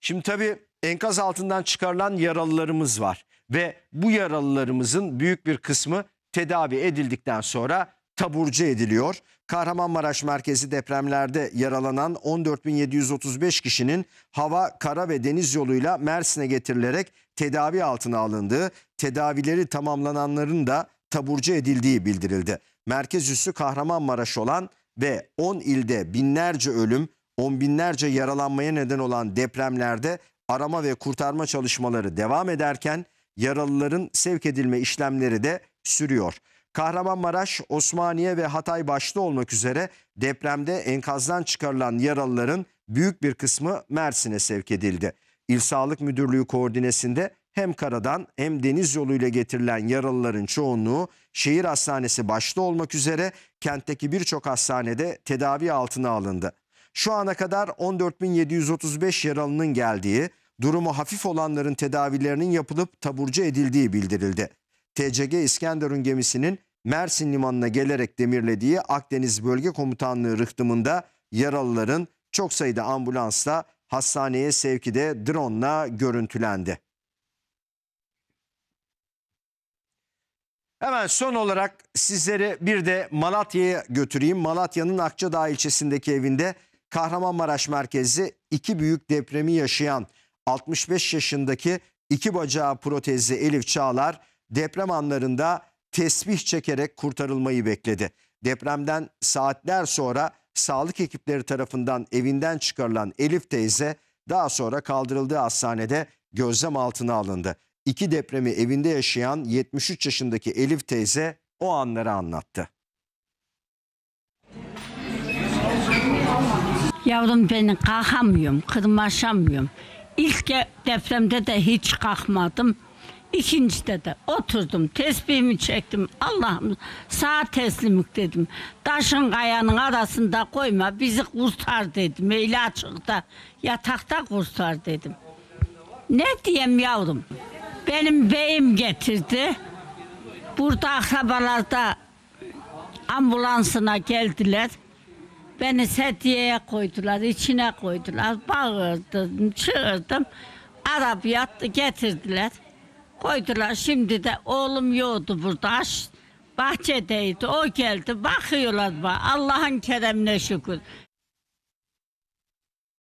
Şimdi tabii enkaz altından çıkarılan yaralılarımız var ve bu yaralılarımızın büyük bir kısmı tedavi edildikten sonra taburcu ediliyor. Kahramanmaraş merkezi depremlerde yaralanan 14.735 kişinin hava, kara ve deniz yoluyla Mersin'e getirilerek tedavi altına alındığı, tedavileri tamamlananların da taburcu edildiği bildirildi. Merkez üssü Kahramanmaraş olan ve 10 ilde binlerce ölüm, on binlerce yaralanmaya neden olan depremlerde arama ve kurtarma çalışmaları devam ederken yaralıların sevk edilme işlemleri de sürüyor. Kahramanmaraş, Osmaniye ve Hatay başta olmak üzere depremde enkazdan çıkarılan yaralıların büyük bir kısmı Mersin'e sevk edildi. İl Sağlık Müdürlüğü koordinesinde hem karadan hem deniz yoluyla getirilen yaralıların çoğunluğu şehir hastanesi başta olmak üzere kentteki birçok hastanede tedavi altına alındı. Şu ana kadar 14.735 yaralının geldiği, durumu hafif olanların tedavilerinin yapılıp taburcu edildiği bildirildi. TCG İskenderun gemisinin Mersin limanına gelerek demirlediği Akdeniz Bölge Komutanlığı rıhtımında yaralıların çok sayıda ambulansla hastaneye sevki de drone'la görüntülendi. Hemen son olarak sizleri bir de Malatya'ya götüreyim. Malatya'nın Akçadağ ilçesindeki evinde Kahramanmaraş merkezi iki büyük depremi yaşayan 65 yaşındaki iki bacağı protezli Elif Çağlar deprem anlarında tesbih çekerek kurtarılmayı bekledi. Depremden saatler sonra sağlık ekipleri tarafından evinden çıkarılan Elif teyze daha sonra kaldırıldığı hastanede gözlem altına alındı. İki depremi evinde yaşayan 73 yaşındaki Elif teyze o anları anlattı. Yavrum beni kalkamıyorum, kırmaşamıyorum. İlk depremde de hiç kalkmadım. İkincide de oturdum, tesbihimi çektim. Allah'ım sağ teslimlik dedim. Taşın kayanın arasında koyma, bizi kurtar dedim. Eyle açıkta, yatakta kurtar dedim. Ne diyeyim yavrum? Benim beyim getirdi. Burada akrabalarda ambulansına geldiler. Beni sedyeye koydular, içine koydular. Bağırdım, çığırdım. Arap yattı, getirdiler. Koydular. Şimdi de oğlum yoktu burada. Aş, bahçedeydi. O geldi. Bakıyorlar bana. Allah'ın keremine şükür.